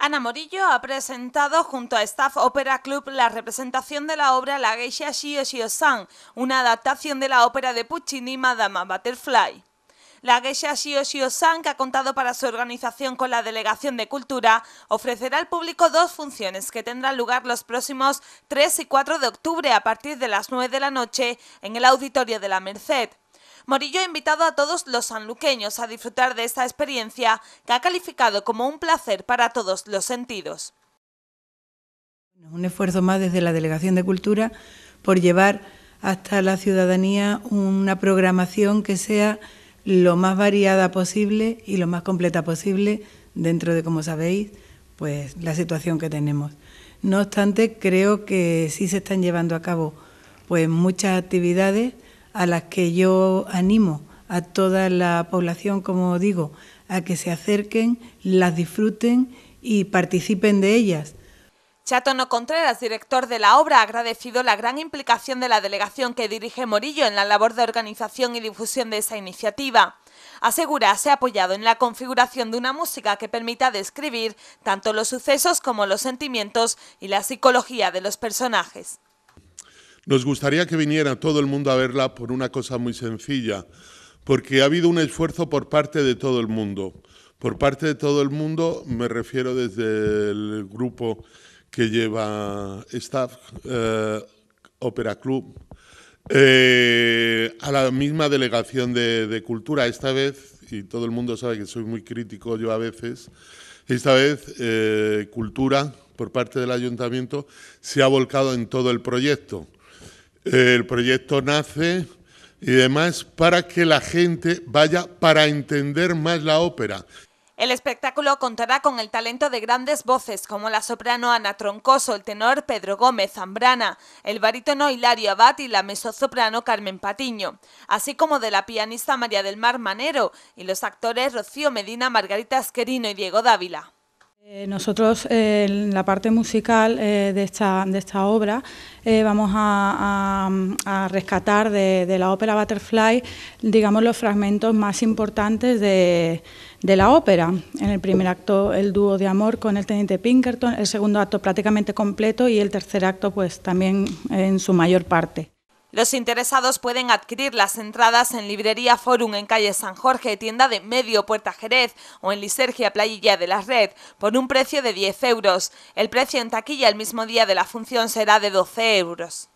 Ana Morillo ha presentado junto a Staff Opera Club la representación de la obra La Geisha Shio Shio San, una adaptación de la ópera de Puccini Madama Butterfly. La Geisha Shio Shio San, que ha contado para su organización con la Delegación de Cultura, ofrecerá al público dos funciones que tendrán lugar los próximos 3 y 4 de octubre a partir de las 9 de la noche en el Auditorio de la Merced. Morillo ha invitado a todos los sanluqueños a disfrutar de esta experiencia que ha calificado como un placer para todos los sentidos. Un esfuerzo más desde la Delegación de Cultura por llevar hasta la ciudadanía una programación que sea lo más variada posible y lo más completa posible dentro de, como sabéis, pues la situación que tenemos. No obstante, creo que sí se están llevando a cabo pues muchas actividades a las que yo animo a toda la población, como digo, a que se acerquen, las disfruten y participen de ellas. Chatono Contreras, director de la obra, ha agradecido la gran implicación de la delegación que dirige Morillo en la labor de organización y difusión de esa iniciativa. Asegura se ha apoyado en la configuración de una música que permita describir tanto los sucesos como los sentimientos y la psicología de los personajes. Nos gustaría que viniera todo el mundo a verla por una cosa muy sencilla, porque ha habido un esfuerzo por parte de todo el mundo. Por parte de todo el mundo me refiero desde el grupo que lleva Staff, eh, Opera Club, eh, a la misma delegación de, cultura. Esta vez, y todo el mundo sabe que soy muy crítico yo a veces, esta vez, eh, Cultura, por parte del ayuntamiento, se ha volcado en todo el proyecto el proyecto nace y demás para que la gente vaya para entender más la ópera. El espectáculo contará con el talento de grandes voces como la soprano Ana Troncoso, el tenor Pedro Gómez Zambrana, el barítono Hilario Abad y la mezzosoprano Carmen Patiño, así como de la pianista María del Mar Manero y los actores Rocío Medina, Margarita Asquerino y Diego Dávila. Eh, nosotros eh, en la parte musical eh, de, esta, obra vamos a, rescatar de, la ópera Butterfly, digamos, los fragmentos más importantes de, de, la ópera. En el primer acto, el dúo de amor con el teniente Pinkerton, el segundo acto prácticamente completo y el tercer acto, pues también en su mayor parte. Los interesados pueden adquirir las entradas en Librería Forum en calle San Jorge, tienda de Medio Puerta Jerez o en Lisergia Playilla de la Red por un precio de 10 euros. El precio en taquilla el mismo día de la función será de 12 euros.